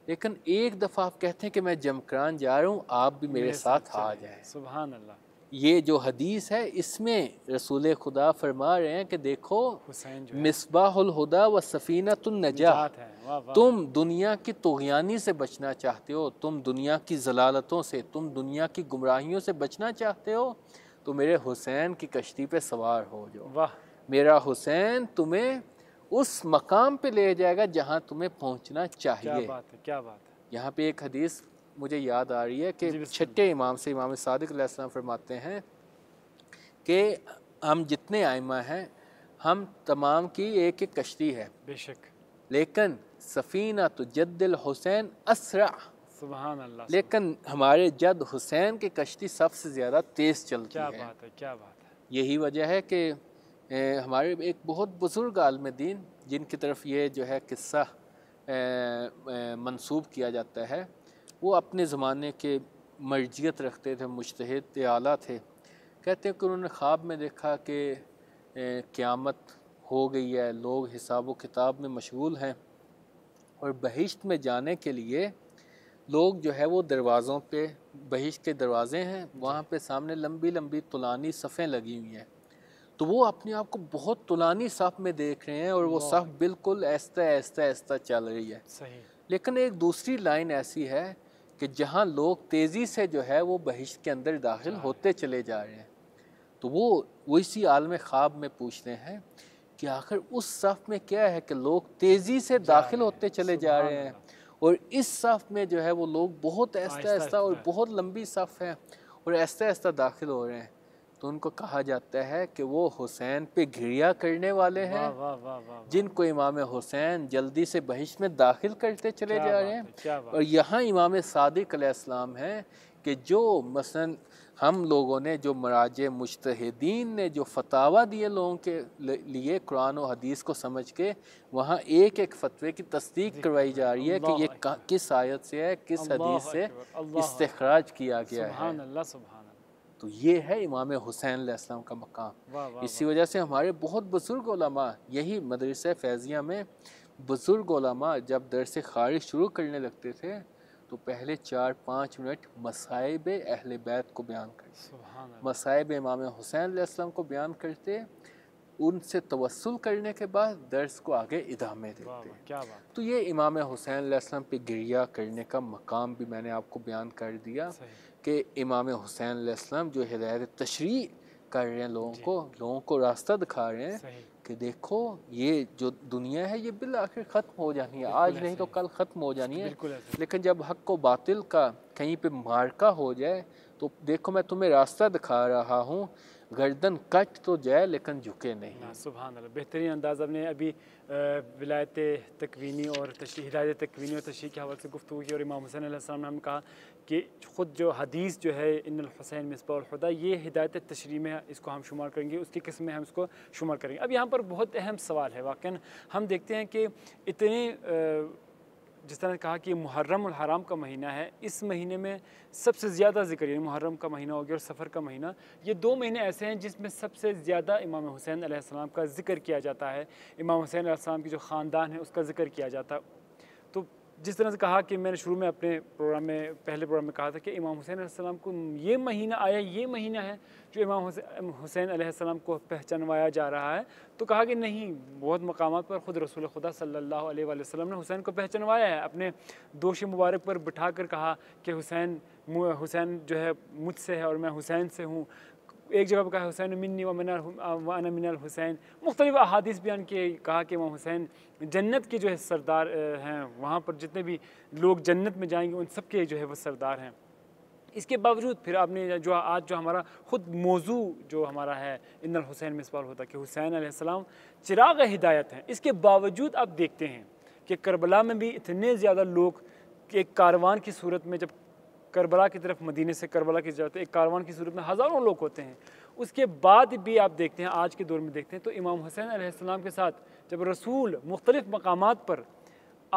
लेकिन एक दफ़ा आप कहते हैं कि मैं जमकरान जा रहा हूँ आप भी मेरे, मेरे साथ, साथ आ जाए सुबह अल्लाह ये जो हदीस है इसमें रसूल खुदा फरमा रहे हैं कि देखो मिसबाहुलहुदा व सफ़ीना नजा तुम दुनिया की तोगयानी से बचना चाहते हो तुम दुनिया की जलालतों से तुम दुनिया की गुमराहियों से बचना चाहते हो तो मेरे हुसैन की कश्ती पे सवार हो जाओ वाह मेरा हुसैन तुम्हें उस मकाम पे ले जाएगा जहाँ तुम्हें पहुँचना चाहिए क्या बात है क्या बात है यहाँ पे एक हदीस मुझे याद आ रही है कि छठे इमाम से इमाम सादिक फरमाते हैं कि हम जितने आयमा हैं हम तमाम की एक एक कश्ती है बेशक लेकिन सफ़ीना तो जद्दिल हुसैन असरा अल्लाह लेकिन हमारे जद हुसैन की कश्ती सबसे ज़्यादा तेज़ चलती क्या है बात है क्या बात है यही वजह है कि हमारे एक बहुत बुज़ुर्ग आलम दीन जिनकी तरफ ये जो है किस्सा मनसूब किया जाता है वो अपने ज़माने के मर्जियत रखते थे मुश्तद आला थे कहते हैं कि उन्होंने ख्वाब में देखा कि क़्यामत हो गई है लोग हिसाब व किताब में मशगूल हैं और बहिश्त में जाने के लिए लोग जो है वो दरवाज़ों पे बहिश्त के दरवाज़े हैं वहाँ पे सामने लंबी लंबी तुलानी सफ़ें लगी हुई हैं तो वो अपने आप को बहुत तुलानी सफ़ में देख रहे हैं और वो सफ़ बिल्कुल ऐसा ऐसा ऐसा चल रही है सही लेकिन एक दूसरी लाइन ऐसी है कि जहाँ लोग तेज़ी से जो है वो बहिश्त के अंदर दाखिल हाँ। होते चले जा रहे हैं तो वो वो इसी आलम ख्वाब में पूछते हैं कि आखिर उस सफ़ में क्या है कि लोग तेज़ी से दाखिल होते चले जा रहे हैं और इस सफ़ में जो है वो लोग बहुत ऐसा ऐसा और बहुत लंबी सफ़ है और ऐसा ऐसा दाखिल हो रहे हैं तो उनको कहा जाता है कि वो हुसैन पे घिरिया करने वाले हैं जिनको इमाम हुसैन जल्दी से बहिश में दाखिल करते चले जा रहे हैं और यहाँ इमाम सादिक अलैहिस्सलाम हैं कि जो मसलन हम लोगों ने जो मराज मुश्तहदीन ने जो फतावा दिए लोगों के लिए कुरान और हदीस को समझ के वहाँ एक एक फतवे की तस्दीक करवाई जा रही है कि ये किस आयत से है किस हदीस से इस्तेखराज किया गया है तो ये है इमाम हुसैन आसलम का मकाम इसी वजह से हमारे बहुत बुज़ुर्ग यही मदरस फैज़िया में बुज़ुर्ग जब दरस खारिज शुरू करने लगते थे तो पहले चार पाँच मिनट मसाइब अहल बैत को बयान करते मसाइब इमाम हुसैन आसलम को बयान करते उनसे तवसल करने के बाद दर्स को आगे इदामे देते हैं तो ये इमाम हुसैन आसलम पे गिरिया करने का मकाम भी मैंने आपको बयान कर दिया कि इमाम हुसैन आसलम जो हिदायत तशरी कर रहे हैं लोगों को लोगों को रास्ता दिखा रहे हैं कि देखो ये जो दुनिया है ये बिल आखिर ख़त्म हो जानी है आज नहीं तो कल ख़त्म हो जानी है लेकिन जब हक को बातिल का कहीं पे मार्का हो जाए तो देखो मैं तुम्हें रास्ता दिखा रहा हूँ गर्दन कट तो जाए लेकिन झुके नहीं हाँ, सुबह बेहतरीन अंदाज हमने अभी विलायत तकवीनी और तशी हिदायत तकवीनी और तशी के हवाले से गुफ्तु की और इमाम हुसैन ने हम कहा कि ख़ुद जो हदीस जो है इन हुसैन मिसबादा ये हिदायत तशरी में इसको हम शुमार करेंगे उसकी किस्म में हम इसको शुमार करेंगे अब यहाँ पर बहुत अहम सवाल है वाकई हम देखते हैं कि इतने जिस तरह कहा कि मुहर्रम और हराम का महीना है इस महीने में सबसे ज़्यादा जिक्र यानी मुहर्रम का महीना हो गया और सफ़र का महीना ये दो महीने ऐसे हैं जिसमें सबसे ज़्यादा इमाम हुसैन आसमाम का जिक्र किया जाता है इमाम हुसैन आसमाम की जो ख़ानदान है उसका जिक्र किया जाता है जिस तरह से कहा कि मैंने शुरू में अपने प्रोग्राम में पहले प्रोग्राम में कहा था कि इमाम हुसैन आसमाम को ये महीना आया ये महीना है जो इमाम हुसैन आसमाम को पहचानवाया जा रहा है तो कहा कि नहीं बहुत मकाम पर ख़ुद रसूल खुदा अलैहि वसलम ने हुसैन को पहचानवाया है अपने दोष मुबारक पर बिठा कर कहा कि हुसैन हुसैन जो है मुझसे है और मैं हुसैन से हूँ एक जगह पर कहा हुसैन मिन्नी व मिनल वाना मिनल हुसैन मुख्तलिफ अहादीस बयान किए कहा कि वहाँ हुसैन जन्नत के जो है सरदार हैं वहाँ पर जितने भी लोग जन्नत में जाएंगे उन सब के जो है वो सरदार हैं इसके बावजूद फिर आपने जो आज जो हमारा ख़ुद मौजू जो हमारा है इन हुसैन में सवाल होता कि हुसैन आसमाम चिराग हिदायत हैं इसके बावजूद आप देखते हैं कि करबला में भी इतने ज़्यादा लोग एक कारवान की सूरत में जब करबला की तरफ मदीने से करबला की जरूरत एक कारवान की सूरत में हज़ारों लोग होते हैं उसके बाद भी आप देखते हैं आज के दौर में देखते हैं तो इमाम हुसैन आसमाम के साथ जब रसूल मुख्तलिफ़ मकाम पर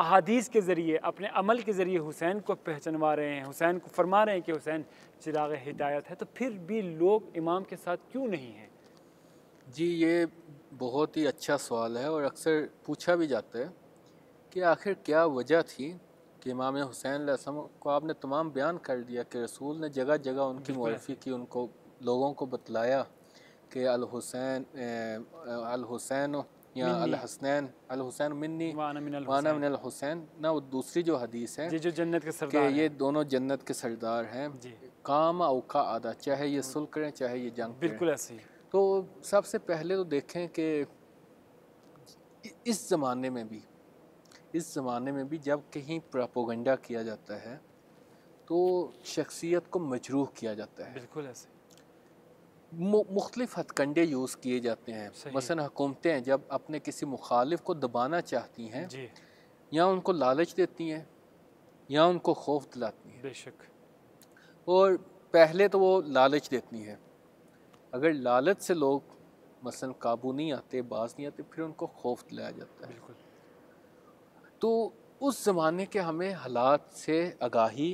अहादीस के ज़रिए अपने अमल के ज़रिए हुसैन को पहचानवा रहे हैं हुसैन को फरमा रहे हैं कि हुसैन चिराग हिदायत है तो फिर भी लोग इमाम के साथ क्यों नहीं हैं जी ये बहुत ही अच्छा सवाल है और अक्सर पूछा भी जाता है कि आखिर क्या वजह थी कि इमाम हुसैन को आपने तमाम बयान कर दिया कि रसूल ने जगह जगह उनकी मौरफ़ी की उनको लोगों को बतलाया कि अल हुसैन या अल हसनैन मिन्नी वाना मिन हुसैन ना वो दूसरी जो हदीस है जो जन्नत के सरदार ये दोनों जन्नत के सरदार हैं काम औका आदा चाहे ये सुल करें चाहे ये जंग बिल्कुल ऐसे तो सबसे पहले तो देखें कि इस ज़माने में भी इस ज़माने में भी जब कहीं प्रापोगंडा किया जाता है तो शख्सियत को मजरूह किया जाता है बिल्कुल ऐसे मुख्तलिफ हथकंडे यूज़ किए जाते हैं मसलन हुकूमतें जब अपने किसी मुखालिफ को दबाना चाहती हैं या उनको लालच देती हैं या उनको खौफ दिलाती हैं बेशक और पहले तो वो लालच देती हैं अगर लालच से लोग मसलन काबू नहीं आते बाज नहीं आते फिर उनको खौफ दिलाया जाता है बिल्कुल तो उस ज़माने के हमें हालात से आगाही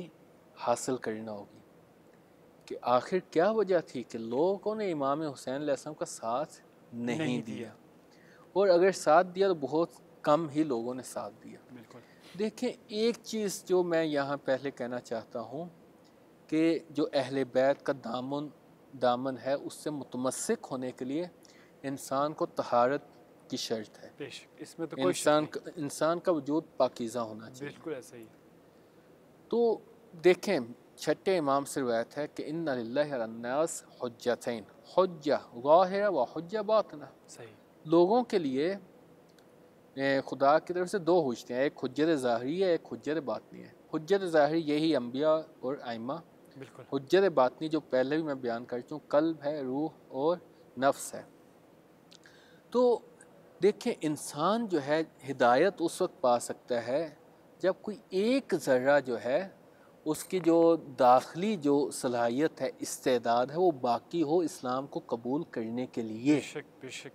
हासिल करना होगी कि आखिर क्या वजह थी कि लोगों ने इमाम हुसैन आसम का साथ नहीं, नहीं दिया और अगर साथ दिया तो बहुत कम ही लोगों ने साथ दिया देखें एक चीज़ जो मैं यहाँ पहले कहना चाहता हूँ कि जो अहल बैत का दामन दामन है उससे मुतमसक होने के लिए इंसान को तहारत की शर्त है इसमें तो कोई इंसान इंसान का वजूद पाकिज़ा होना चाहिए बिल्कुल ऐसा ही तो देखें छठे इमाम से रवायत है कि इन नास हजैन हजा गाहिरा व हजा बात ना सही लोगों के लिए खुदा की तरफ से दो हुजते हैं एक हजर ज़ाहरी है एक हजर बातनी है हजर ज़ाहरी यही अम्बिया और आइमा हजर बातनी जो पहले भी मैं बयान कर चुका कल्ब है रूह और नफ्स है तो देखें इंसान जो है हिदायत उस वक्त पा सकता है जब कोई एक ज़र्रा जो है उसकी जो दाखिली जो सलाहियत है इस्तेदाद है वो बाकी हो इस्लाम को कबूल करने के लिए बेशक बेशक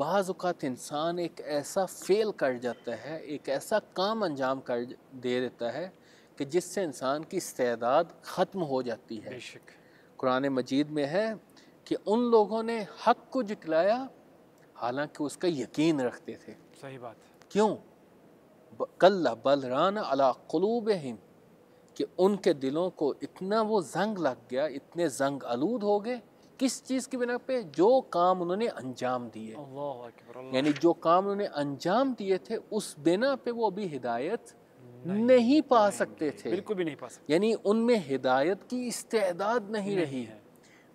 बाज़ात इंसान एक ऐसा फ़ेल कर जाता है एक ऐसा काम अंजाम कर दे देता है कि जिससे इंसान की इस्तेदाद ख़त्म हो जाती है बेशक कुरान मजीद में है कि उन लोगों ने हक को जिकलाया हालांकि उसका यकीन रखते थे सही बात क्यों कल बलरान अला कलूब हिम कि उनके दिलों को इतना वो जंग लग गया इतने जंग आलूद हो गए किस चीज़ की बिना पे जो काम उन्होंने अंजाम दिए यानी जो काम उन्होंने अंजाम दिए थे उस बिना पे वो अभी हिदायत नहीं, नहीं पा नहीं सकते थे बिल्कुल भी नहीं पा सकते यानी उनमें हिदायत की इस्तेदाद नहीं, नहीं रही है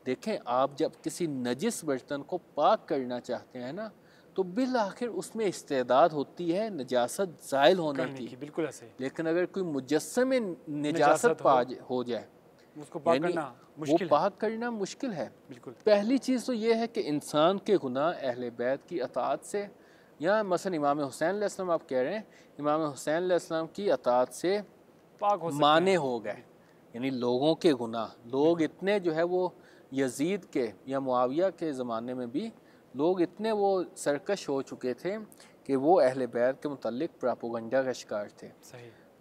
देखें आप जब किसी नजिस बर्तन को पाक करना चाहते हैं ना तो बिल आखिर उसमें इस्तेदाद होती है नजासत जायल होने की, की बिल्कुल ऐसे लेकिन अगर कोई मुजस्मे नजासत पा हो, जाए उसको पाक करना वो पाक करना मुश्किल है बिल्कुल पहली चीज़ तो ये है कि इंसान के गुनाह अहल बैत की अतात से या मसन इमाम हुसैन आसलम आप कह रहे हैं इमाम हुसैन आसलम की अतात से पाक हो माने हो गए यानी लोगों के गुनाह लोग इतने जो है वो यजीद के या मुआविया के ज़माने में भी लोग इतने वो सरकश हो चुके थे कि वो अहल बैत के मतलब प्रापोगंडा का शिकार थे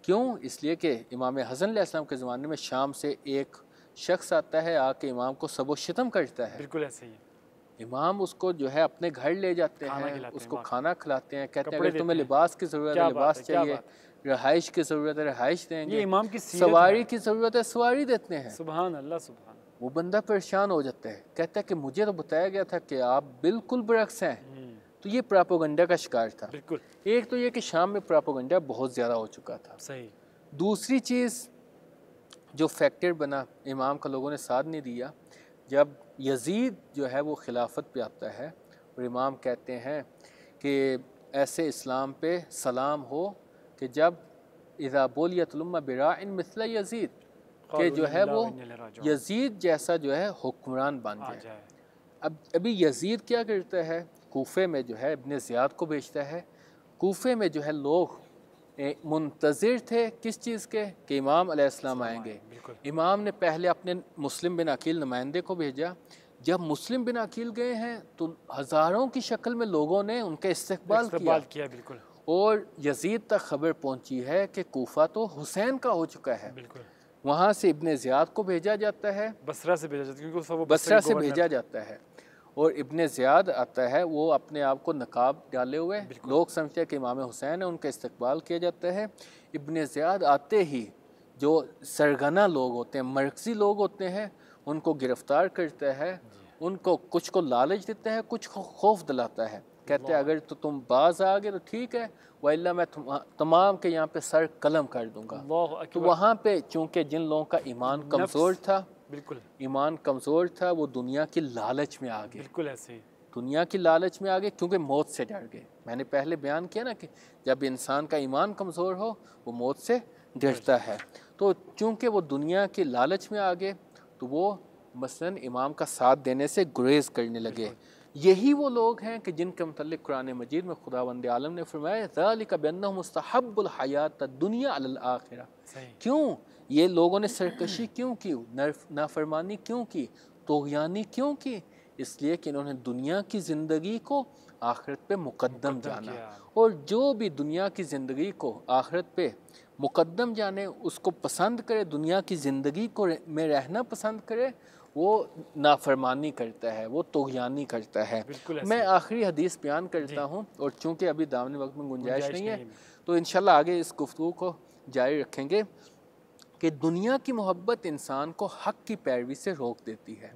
क्यों इसलिए कि इमाम हसन असलम के ज़माने में शाम से एक शख्स आता है आके इमाम को सबो शतम करता है बिल्कुल ऐसे ही इमाम उसको जो है अपने घर ले जाते हैं उसको खाना खिलाते हैं कहते हैं अगर तुम्हें लिबास की ज़रूरत है लिबास चाहिए रहाइश की ज़रूरत है रहाइश देंगे इमाम की सवारी की ज़रूरत है सवारी देते हैं सुबह अल्लाह सुबह वो बंदा परेशान हो जाता है कहता है कि मुझे तो बताया गया था कि आप बिल्कुल बरक्स हैं हम्म। तो ये प्रापोगंडा का शिकार था बिल्कुल एक तो ये कि शाम में प्रापोगंडा बहुत ज़्यादा हो चुका था सही दूसरी चीज़ जो फैक्टर बना इमाम का लोगों ने साथ नहीं दिया जब यजीद जो है वो खिलाफत पे आता है और इमाम कहते हैं कि ऐसे इस्लाम पे सलाम हो कि जब इज़ाबोलियतलम बिरा इन मिसला यजीद कि जो है वो यजीद जैसा जो है हुक्मरान बन जाए अब अभी यजीद क्या करता है कोफे में जो है इबन ज़ियाद को बेचता है कोफे में जो है लोग मुंतज़िर थे किस चीज़ के कि इमाम अलैहिस्सलाम आएंगे इमाम ने पहले अपने मुस्लिम बिन अकील नुमाइंदे को भेजा जब मुस्लिम बिन अकील गए हैं तो हज़ारों की शक्ल में लोगों ने उनका इस्तकबाल किया, किया बिल्कुल और यजीद तक खबर पहुंची है कि कोफा तो हुसैन का हो चुका है बिल्कुल वहाँ से इबन ज़ियाद को भेजा जाता है बसरा से भेजा जाता है क्योंकि वो बसरा से भेजा जाता है और इबन ज़ियाद आता है वो अपने आप को नकाब डाले हुए लोग समझते हैं कि इमाम हुसैन है उनका इस्तकबाल किया जाता है इबन ज़ियाद आते ही जो सरगना लोग होते हैं मरकज़ी लोग होते हैं उनको गिरफ़्तार करता है उनको कुछ को लालच देता है कुछ को खौफ दिलाता है कहते अगर तो तुम बाज आ गए तो ठीक है वल्ला मैं तमाम के यहाँ पे सर कलम कर दूंगा तो वहाँ पे चूँकि जिन लोगों का ईमान कमज़ोर था बिल्कुल ईमान कमज़ोर था वो दुनिया की लालच में आ गए बिल्कुल ऐसे दुनिया की लालच में आ गए क्योंकि मौत से डर गए मैंने पहले बयान किया ना कि जब इंसान का ईमान कमज़ोर हो वो मौत से डरता है तो चूंकि वो दुनिया की लालच में आ गए तो वो मसलन इमाम का साथ देने से गुरेज करने लगे यही वो लोग हैं कि जिनके मतलब कुरान मजीद में खुदा वंद आलम ने फरमाया ज़ालिकबन दुनिया आखिर क्यों ये लोगों ने सरकशी क्यों की नाफरमानी क्यों की तोगयानी क्यों की इसलिए कि इन्होंने दुनिया की ज़िंदगी को आखिरत पे मुकदम जाना और जो भी दुनिया की ज़िंदगी को आखिरत पे मुकदम जाने उसको पसंद करे दुनिया की ज़िंदगी को में रहना पसंद करे वो नाफरमानी करता है वो तोगयानी करता है मैं आखिरी हदीस बयान करता हूँ और चूँकि अभी दामने वक्त में गुंजाइश नहीं है तो इन आगे इस गुफ्तु को जारी रखेंगे कि दुनिया की मोहब्बत इंसान को हक की पैरवी से रोक देती है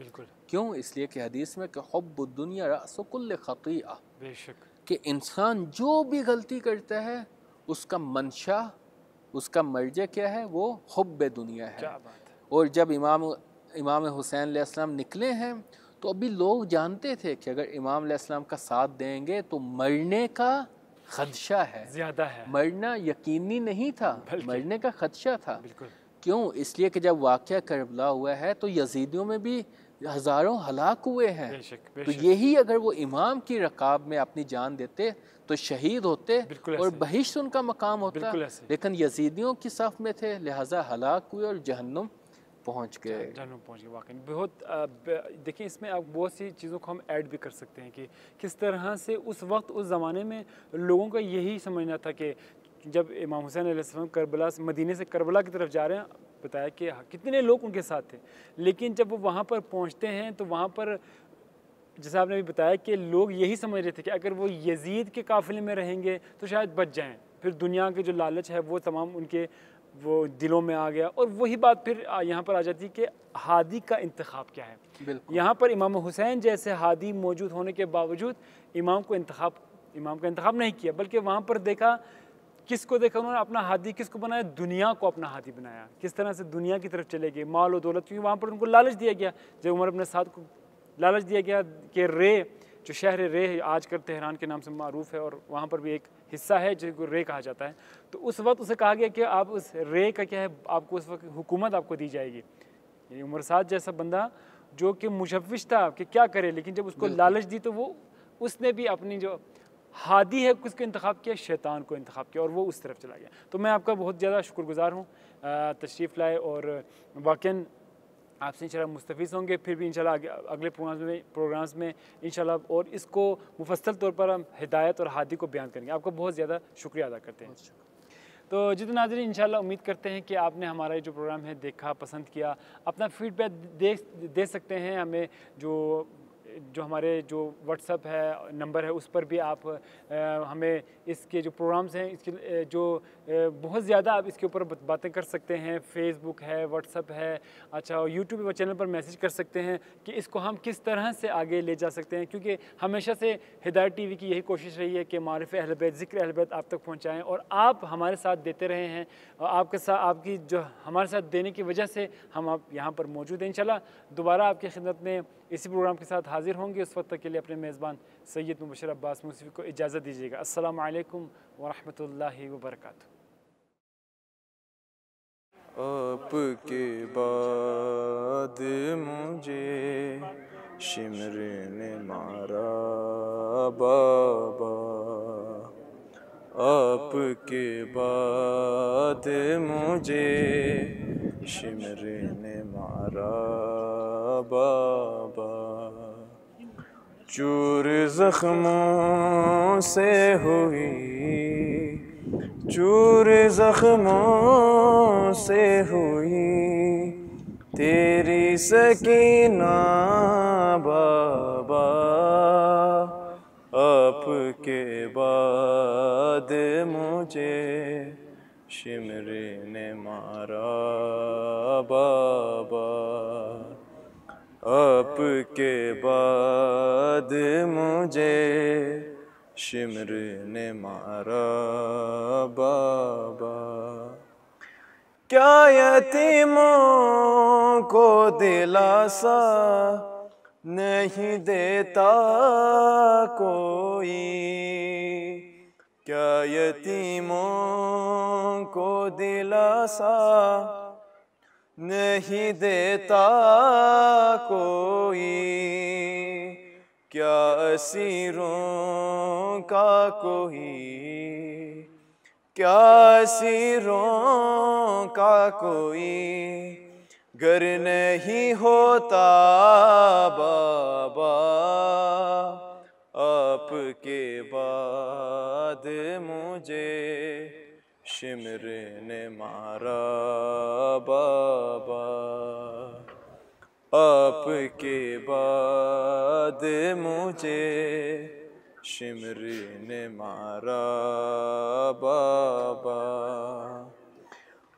क्यों इसलिए कि हदीस में कि हब दुनिया रसकुल्ल खकी कि इंसान जो भी गलती करता है उसका मंशा उसका मर्ज क्या है वो हब दुनिया है और जब इमाम इमाम हुसैन आसमाम निकले हैं तो अभी लोग जानते थे कि अगर इमाम आसमाम का साथ देंगे तो मरने का खदशा है ज्यादा है मरना यकीनी नहीं था मरने का खदशा था क्यों इसलिए कि जब वाक़ करबला हुआ है तो यजीदियों में भी हज़ारों हलाक हुए हैं बेशक, तो बेशक। तो यही अगर वो इमाम की रकाब में अपनी जान देते तो शहीद होते और बहिश्त उनका मकाम होता लेकिन यजीदियों की सफ में थे लिहाजा हलाक हुए और जहन्नुम पहुंच गए जानवर पहुंच गए वाकई बहुत देखिए इसमें आप बहुत सी चीज़ों को हम ऐड भी कर सकते हैं कि किस तरह से उस वक्त उस ज़माने में लोगों का यही समझना था कि जब इमाम हुसैन करबला मदीने से करबला की तरफ जा रहे हैं बताया कि हाँ, कितने लोग उनके साथ थे लेकिन जब वो वहाँ पर पहुँचते हैं तो वहाँ पर जैसे आपने भी बताया कि लोग यही समझ रहे थे कि अगर वो यजीद के काफ़िले में रहेंगे तो शायद बच जाएँ फिर दुनिया के जो लालच है वो तमाम उनके वो दिलों में आ गया और वही बात फिर यहाँ पर आ जाती है कि हादी का इंतखब क्या है यहाँ पर इमाम हुसैन जैसे हादी मौजूद होने के बावजूद इमाम को इंतखब इमाम का इंतखब नहीं किया बल्कि वहाँ पर देखा किस को देखा उन्होंने अपना हादी किसको बनाया दुनिया को अपना हादी बनाया किस तरह से दुनिया की तरफ चले गए माल और दौलत क्योंकि वहाँ पर उनको लालच दिया गया जब उमर अपने साथ को लालच दिया गया कि रे जो शहर रे आज कर तेहरान के नाम से मरूफ है और वहाँ पर भी एक हिस्सा है जिसको रे कहा जाता है तो उस वक्त उसे कहा गया कि आप उस रे का क्या है आपको उस वक्त हुकूमत आपको दी जाएगी यानी उमर साद जैसा बंदा जो कि मुशविश था कि क्या करे लेकिन जब उसको लालच दी तो वो उसने भी अपनी जो हादी है उसको इंतखब किया शैतान को इंतखब किया और वो उस तरफ चला गया तो मैं आपका बहुत ज़्यादा शुक्रगुजार हूँ तशरीफ़ लाए और वाकई आपसे इंशाल्लाह मुस्तफ़ होंगे फिर भी इंशाल्लाह अगले प्रोग्राम्स में प्रोग्राम्स में इंशाल्लाह और इसको मुफसल तौर पर हम हिदायत और हादी को बयान करेंगे आपका बहुत ज़्यादा शुक्रिया अदा करते हैं तो जित नाजरी इंशाल्लाह उम्मीद करते हैं कि आपने हमारा जो प्रोग्राम है देखा पसंद किया अपना फीडबैक दे दे सकते हैं हमें जो जो हमारे जो व्हाट्सअप है नंबर है उस पर भी आप आ, हमें इसके जो प्रोग्राम्स हैं इसके जो बहुत ज़्यादा आप इसके ऊपर बातें कर सकते हैं फेसबुक है व्हाट्सअप है अच्छा यूट्यूब चैनल पर मैसेज कर सकते हैं कि इसको हम किस तरह से आगे ले जा सकते हैं क्योंकि हमेशा से हिदायत टीवी की यही कोशिश रही है कि मारफ अहलबैत ज़िक्र अहलबैत आप तक पहुँचाएँ और आप हमारे साथ देते रहे हैं और आपके साथ आपकी जो हमारे साथ देने की वजह से हम आप यहाँ पर मौजूद हैं इन दोबारा आपकी खिदमत में इसी प्रोग्राम के साथ हाजिर होंगे उस वक्त तक के लिए अपने मेज़बान सैयद मुबशर अब्बास मूसवी को इजाज़त दीजिएगा असल वरहमल वर्का आपके बाद मुझे शिमर ने मारा बाबा आपके बाद मुझे शिमर ने मारा बाबा चूर जख्मों से हुई चूर जख्मों से हुई तेरी सकीना बाबा आपके बाद मुझे शिमर ने मारा बाबा आपके बाद मुझे शिमर ने मारा बाबा क्या यतीमों को दिलासा नहीं देता कोई क्या यतीमों को दिलासा नहीं देता कोई क्या सिरों का कोई क्या सिरों का कोई घर नहीं होता बाबा आपके बाद मुझे शिमर ने मारा बाबा आपके बाद मुझे शिमरी ने मारा बाबा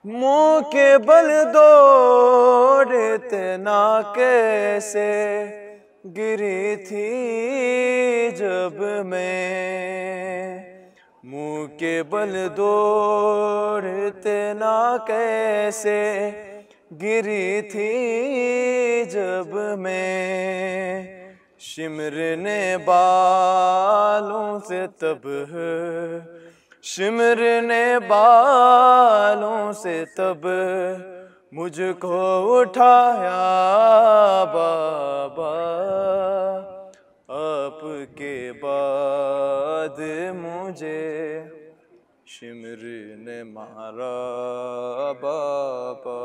मुँह के बल दौड़ते ना कैसे गिरी थी जब मैं मुँह के बल दौड़ते ना कैसे गिरी थी जब मैं शिमर ने बालों से तब शिमर ने बालों से तब मुझको उठाया बाबा आपके बाद मुझे शिमर ने मारा बाबा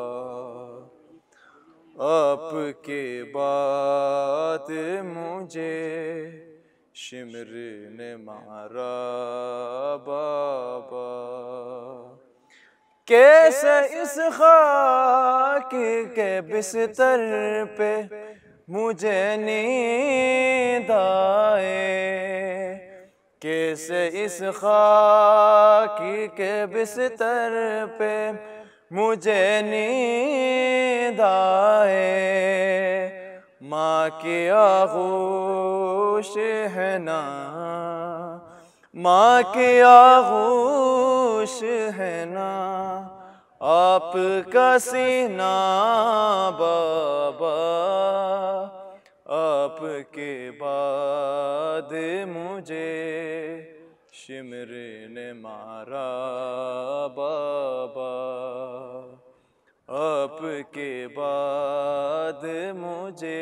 आपके बात मुझे शिमर ने मारा बाबा कैसे इस खाक के बिस्तर पे मुझे नींद आए किस इस खाकी के बिस्तर पे मुझे नींद आए माँ के आगोश है ना माँ के आगोश है ना आपका सीना बाबा आपके बाद मुझे शिमरे ने मारा बाबा आपके बाद मुझे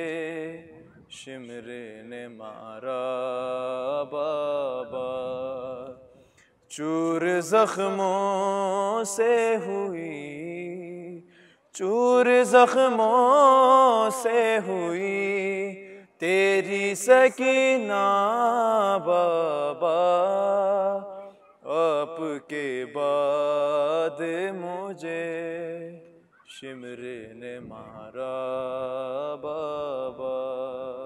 शिमरे ने मारा बाबा चूर जख्मों से हुई चूर जख्मों से हुई तेरी सकीना बाबा आपके बाद मुझे शिमरे ने मारा बाबा